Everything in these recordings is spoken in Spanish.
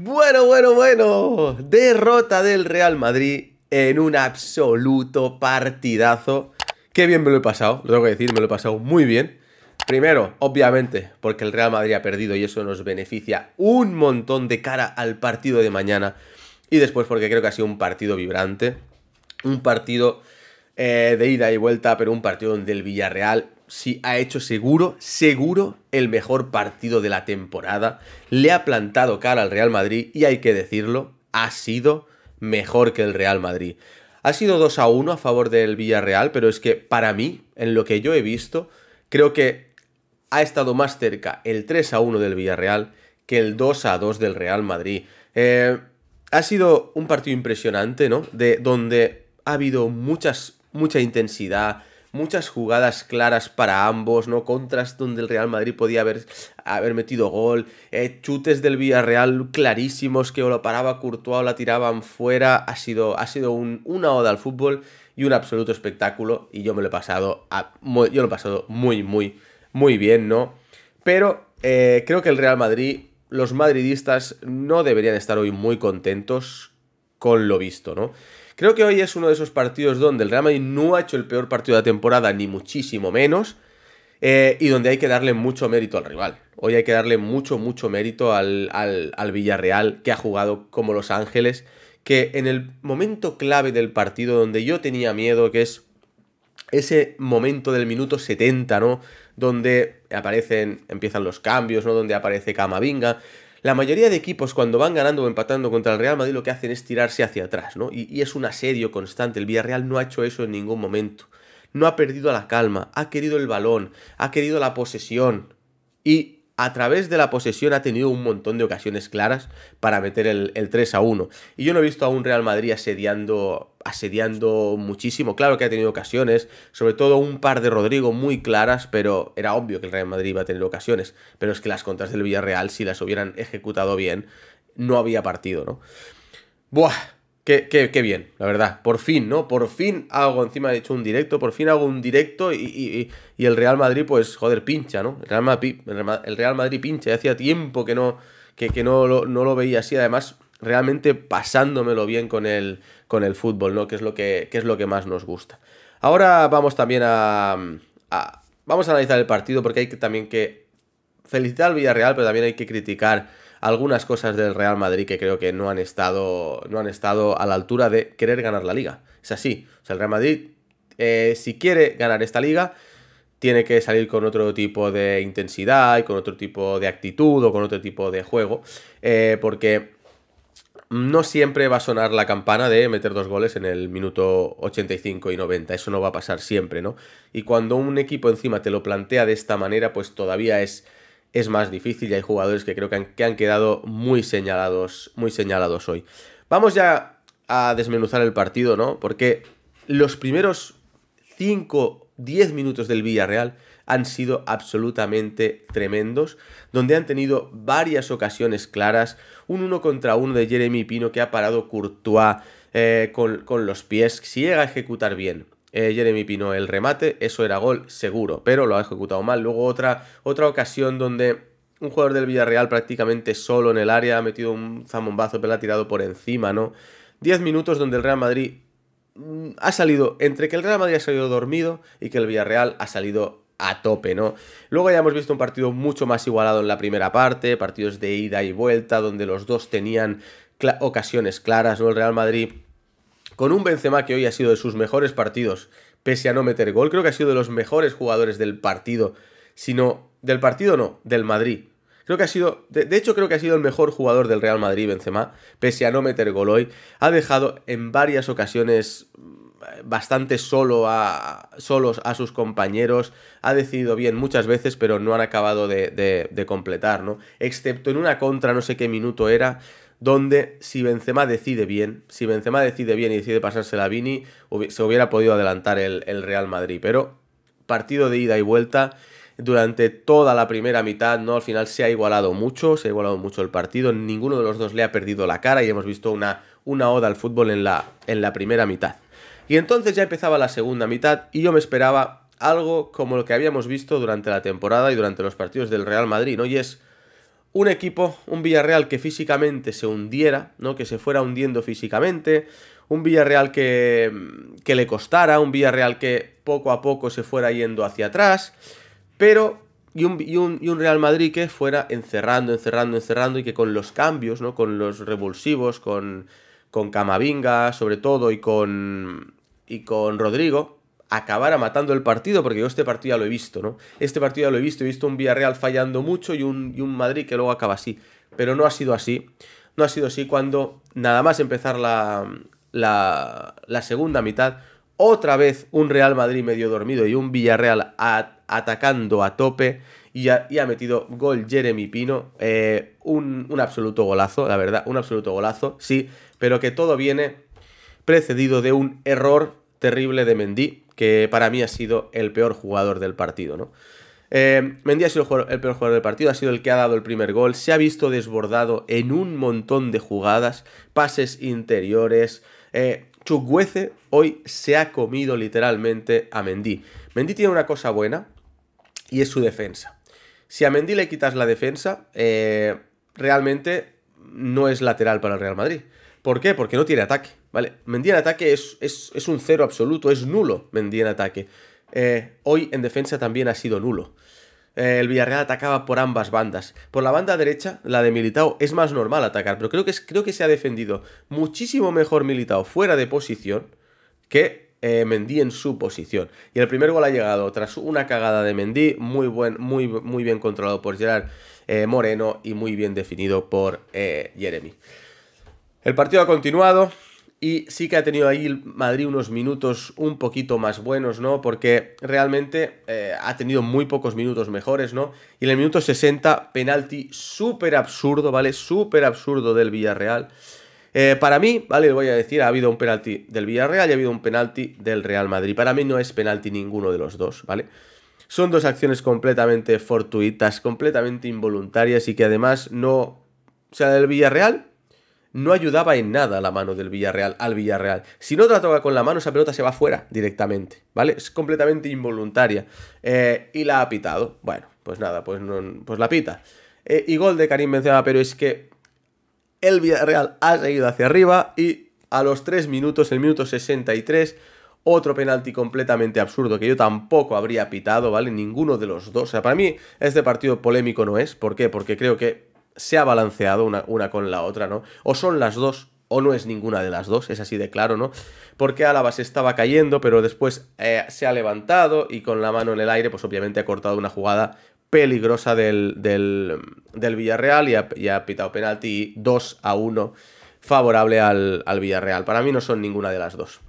Bueno, bueno, bueno. Derrota del Real Madrid en un absoluto partidazo. Qué bien me lo he pasado, lo tengo que decir, me lo he pasado muy bien. Primero, obviamente, porque el Real Madrid ha perdido y eso nos beneficia un montón de cara al partido de mañana. Y después porque creo que ha sido un partido vibrante, un partido eh, de ida y vuelta, pero un partido del Villarreal si ha hecho seguro, seguro el mejor partido de la temporada. Le ha plantado cara al Real Madrid y hay que decirlo, ha sido mejor que el Real Madrid. Ha sido 2 a 1 a favor del Villarreal, pero es que para mí, en lo que yo he visto, creo que ha estado más cerca el 3 a 1 del Villarreal que el 2 a 2 del Real Madrid. Eh, ha sido un partido impresionante, ¿no? De donde ha habido mucha intensidad, muchas jugadas claras para ambos, ¿no? Contras donde el Real Madrid podía haber, haber metido gol, eh, chutes del Villarreal clarísimos que o lo paraba Courtois o la tiraban fuera. Ha sido, ha sido una oda al fútbol y un absoluto espectáculo. Y yo me lo he pasado, muy, yo lo he pasado muy, muy, muy bien, ¿no? Pero eh, creo que el Real Madrid, los madridistas, no deberían estar hoy muy contentos con lo visto, ¿no? Creo que hoy es uno de esos partidos donde el Real Madrid no ha hecho el peor partido de la temporada, ni muchísimo menos, eh, y donde hay que darle mucho mérito al rival. Hoy hay que darle mucho, mucho mérito al, al, Villarreal, que ha jugado como Los Ángeles, que en el momento clave del partido donde yo tenía miedo, que es ese momento del minuto 70, ¿no? Donde aparecen, empiezan los cambios, ¿no? Donde aparece Camavinga, la mayoría de equipos cuando van ganando o empatando contra el Real Madrid lo que hacen es tirarse hacia atrás, ¿no? Y, es un asedio constante. El Villarreal no ha hecho eso en ningún momento. No ha perdido la calma, ha querido el balón, ha querido la posesión. Y a través de la posesión ha tenido un montón de ocasiones claras para meter el, 3 a 1. Y yo no he visto a un Real Madrid asediando, asediando muchísimo. Claro que ha tenido ocasiones, sobre todo un par de Rodrigo muy claras, pero era obvio que el Real Madrid iba a tener ocasiones. Pero es que las contras del Villarreal, si las hubieran ejecutado bien, no había partido, ¿no? Buah, Qué, bien, la verdad. Por fin, ¿no? Por fin hago, encima he hecho un directo, por fin hago un directo y, el Real Madrid, pues, joder, pincha, ¿no? El Real Madrid, el Real Madrid pincha. Hacía tiempo que no, que, que no, lo, no lo veía así. Además, realmente pasándomelo bien con el, con el fútbol, ¿no? Que es, lo que, es lo que más nos gusta. Ahora vamos también a, a Vamos a analizar el partido porque hay que, también que felicitar al Villarreal, pero también hay que criticar algunas cosas del Real Madrid que creo que no han estado, no han estado a la altura de querer ganar la liga. Es así. O sea, el Real Madrid, eh, si quiere ganar esta liga, tiene que salir con otro tipo de intensidad y con otro tipo de actitud o con otro tipo de juego, eh, porque no siempre va a sonar la campana de meter dos goles en el minuto 85 y 90, eso no va a pasar siempre, ¿no? Y cuando un equipo encima te lo plantea de esta manera, pues todavía es es más difícil y hay jugadores que creo que han, quedado muy señalados, muy señalados hoy. Vamos ya a desmenuzar el partido, ¿no? Porque los primeros 5, 10 minutos del Villarreal han sido absolutamente tremendos, donde han tenido varias ocasiones claras, un uno contra uno de Jeremy Pino que ha parado Courtois eh, con, con los pies, si llega a ejecutar bien eh, Jeremy Pino el remate, eso era gol seguro, pero lo ha ejecutado mal. Luego otra, otra ocasión donde un jugador del Villarreal prácticamente solo en el área ha metido un zamombazo pero la ha tirado por encima, ¿no? diez minutos donde el Real Madrid mm, ha salido, entre que el Real Madrid ha salido dormido y que el Villarreal ha salido a tope, ¿no? Luego ya hemos visto un partido mucho más igualado en la primera parte, partidos de ida y vuelta, donde los dos tenían ocasiones claras, ¿no? El Real Madrid con un Benzema que hoy ha sido de sus mejores partidos, pese a no meter gol, creo que ha sido de los mejores jugadores del partido, sino del partido no, del Madrid. Creo que ha sido, de, hecho creo que ha sido el mejor jugador del Real Madrid, Benzema, pese a no meter gol hoy. Ha dejado en varias ocasiones eh, bastante solo a, solos a sus compañeros. Ha decidido bien muchas veces, pero no han acabado de, de completar, ¿no? Excepto en una contra, no sé qué minuto era, donde si Benzema decide bien, si Benzema decide bien y decide pasarse a Vini, se hubiera podido adelantar el, Real Madrid. Pero partido de ida y vuelta durante toda la primera mitad, ¿no? Al final se ha igualado mucho, se ha igualado mucho el partido, ninguno de los dos le ha perdido la cara y hemos visto una, una oda al fútbol en la, en la primera mitad. Y entonces ya empezaba la segunda mitad y yo me esperaba algo como lo que habíamos visto durante la temporada y durante los partidos del Real Madrid, ¿no? Y es un equipo, un Villarreal que físicamente se hundiera, ¿no? Que se fuera hundiendo físicamente, un Villarreal que, que le costara, un Villarreal que poco a poco se fuera yendo hacia atrás, pero... Y un, y un, Real Madrid que fuera encerrando, encerrando, encerrando y que con los cambios, ¿no? Con los revulsivos, con, con Camavinga sobre todo y con, y con Rodrigo, acabara matando el partido, porque yo este partido ya lo he visto, ¿no? Este partido ya lo he visto, he visto un Villarreal fallando mucho y un, un Madrid que luego acaba así. Pero no ha sido así. No ha sido así cuando nada más empezar la, segunda mitad, otra vez un Real Madrid medio dormido y un Villarreal atacando a tope y ha, metido gol Jeremy Pino. Eh, un, un, absoluto golazo, la verdad, un absoluto golazo, sí, pero que todo viene precedido de un error terrible de Mendy, que para mí ha sido el peor jugador del partido, ¿no? Eh, Mendy ha sido el, peor jugador del partido, ha sido el que ha dado el primer gol, se ha visto desbordado en un montón de jugadas, pases interiores. Eh, Chukwueze hoy se ha comido literalmente a Mendy. Mendy tiene una cosa buena y es su defensa. Si a Mendy le quitas la defensa, eh, realmente no es lateral para el Real Madrid. ¿Por qué? Porque no tiene ataque, ¿vale? Mendy en ataque es, un cero absoluto, es nulo Mendí en ataque. Eh, hoy en defensa también ha sido nulo. Eh, el Villarreal atacaba por ambas bandas. Por la banda derecha, la de Militao, es más normal atacar, pero creo que, es, creo que se ha defendido muchísimo mejor Militao fuera de posición que Mendí eh, Mendy en su posición. Y el primer gol ha llegado tras una cagada de Mendy, muy, buen, muy, muy bien controlado por Gerard Moreno y muy bien definido por Jeremy. El partido ha continuado y sí que ha tenido ahí el Madrid unos minutos un poquito más buenos, ¿no? Porque realmente eh, ha tenido muy pocos minutos mejores, ¿no? Y en el minuto 60, penalti súper absurdo, ¿vale? Súper absurdo del Villarreal. Eh, para mí, vale, voy a decir, ha habido un penalti del Villarreal y ha habido un penalti del Real Madrid. Para mí no es penalti ninguno de los dos, ¿vale? Son dos acciones completamente fortuitas, completamente involuntarias y que además no... O sea, del Villarreal no ayudaba en nada la mano del Villarreal al Villarreal. Si no te la toca con la mano, esa pelota se va fuera directamente, ¿vale? Es completamente involuntaria. Eh, y la ha pitado. Bueno, pues nada, pues, no, pues la pita. Eh, y gol de Karim Benzema, pero es que el Villarreal ha seguido hacia arriba y a los 3 minutos, el minuto 63, otro penalti completamente absurdo que yo tampoco habría pitado, ¿vale? Ninguno de los dos. O sea, para mí este partido polémico no es. ¿Por qué? Porque creo que se ha balanceado una, con la otra, ¿no? O son las dos o no es ninguna de las dos, es así de claro, ¿no? Porque Álava se estaba cayendo, pero después eh, se ha levantado y con la mano en el aire, pues obviamente ha cortado una jugada peligrosa del, del, Villarreal y ha, pitado penalti 2 a 1 favorable al, al Villarreal. Para mí no son ninguna de las dos,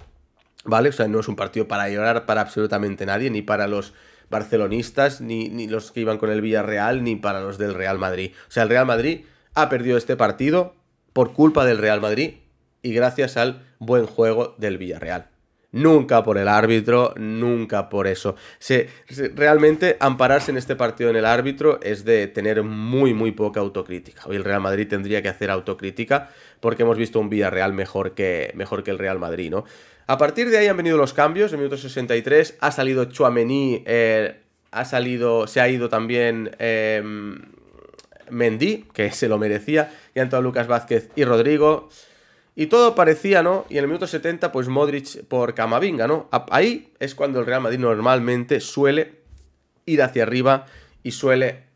¿vale? O sea, no es un partido para llorar para absolutamente nadie, ni para los barcelonistas, ni, ni los que iban con el Villarreal, ni para los del Real Madrid. O sea, el Real Madrid ha perdido este partido por culpa del Real Madrid y gracias al buen juego del Villarreal. Nunca por el árbitro, nunca por eso. Se, realmente ampararse en este partido en el árbitro es de tener muy, muy poca autocrítica. Hoy el Real Madrid tendría que hacer autocrítica porque hemos visto un Villarreal mejor que, mejor que el Real Madrid, ¿no? A partir de ahí han venido los cambios. En el minuto 63 ha salido Chuamení, eh, ha salido, se ha ido también Mendí, em, Mendy, que se lo merecía, y han Lucas Vázquez y Rodrigo. Y todo parecía, ¿no? Y en el minuto 70, pues Modric por Camavinga, ¿no? Ahí es cuando el Real Madrid normalmente suele ir hacia arriba y suele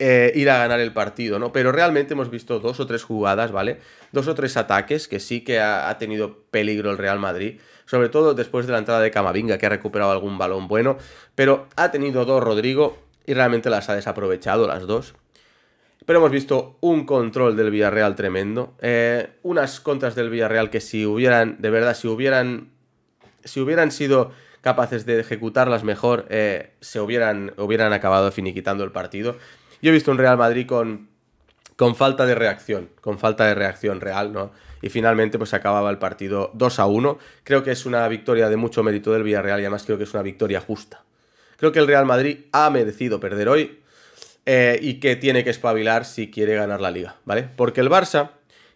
eh, ir a ganar el partido, ¿no? Pero realmente hemos visto dos o tres jugadas, ¿vale? Dos o tres ataques que sí que ha, tenido peligro el Real Madrid, sobre todo después de la entrada de Camavinga, que ha recuperado algún balón bueno, pero ha tenido dos Rodrigo y realmente las ha desaprovechado las dos. Pero hemos visto un control del Villarreal tremendo, eh, unas contras del Villarreal que si hubieran, de verdad, si hubieran, si hubieran sido capaces de ejecutarlas mejor, eh, se hubieran, hubieran acabado finiquitando el partido. Yo he visto un Real Madrid con, con falta de reacción, con falta de reacción real, ¿no? Y finalmente pues acababa el partido 2 a 1. Creo que es una victoria de mucho mérito del Villarreal y además creo que es una victoria justa. Creo que el Real Madrid ha merecido perder hoy eh, y que tiene que espabilar si quiere ganar la liga, ¿vale? Porque el Barça,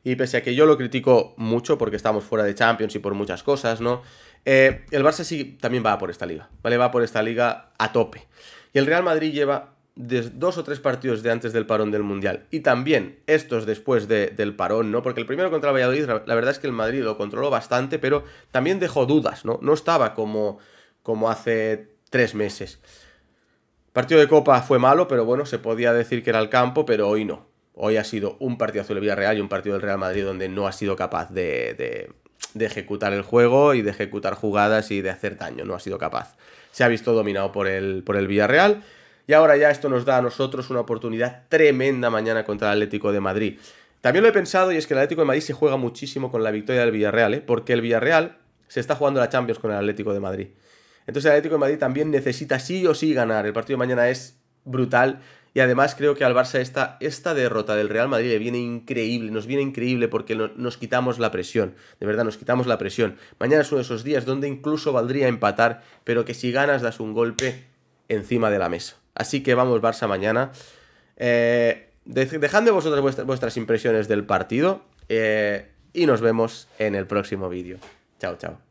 y pese a que yo lo critico mucho porque estamos fuera de Champions y por muchas cosas, ¿no? Eh, el Barça sí también va por esta liga, ¿vale? Va por esta liga a tope. Y el Real Madrid lleva dos o tres partidos de antes del parón del Mundial y también estos después del parón, ¿no? Porque el primero contra el Valladolid, la verdad es que el Madrid lo controló bastante, pero también dejó dudas, ¿no? No estaba como, como hace tres meses. partido de Copa fue malo, pero bueno, se podía decir que era el campo, pero hoy no. Hoy ha sido un partido azul Villarreal y un partido del Real Madrid donde no ha sido capaz de, ejecutar el juego y de ejecutar jugadas y de hacer daño. No ha sido capaz. Se ha visto dominado por el, por el Villarreal y ahora ya esto nos da a nosotros una oportunidad tremenda mañana contra el Atlético de Madrid. También lo he pensado y es que el Atlético de Madrid se juega muchísimo con la victoria del Villarreal, ¿eh? porque el Villarreal se está jugando la Champions con el Atlético de Madrid. Entonces el Atlético de Madrid también necesita sí o sí ganar. El partido de mañana es brutal y además creo que al Barça esta, esta derrota del Real Madrid le viene increíble, nos viene increíble porque nos quitamos la presión, de verdad nos quitamos la presión. Mañana es uno de esos días donde incluso valdría empatar, pero que si ganas das un golpe encima de la mesa. Así que vamos Barça mañana. Eh, dejadme vosotros vuestras impresiones del partido eh, y nos vemos en el próximo vídeo. Chao, chao.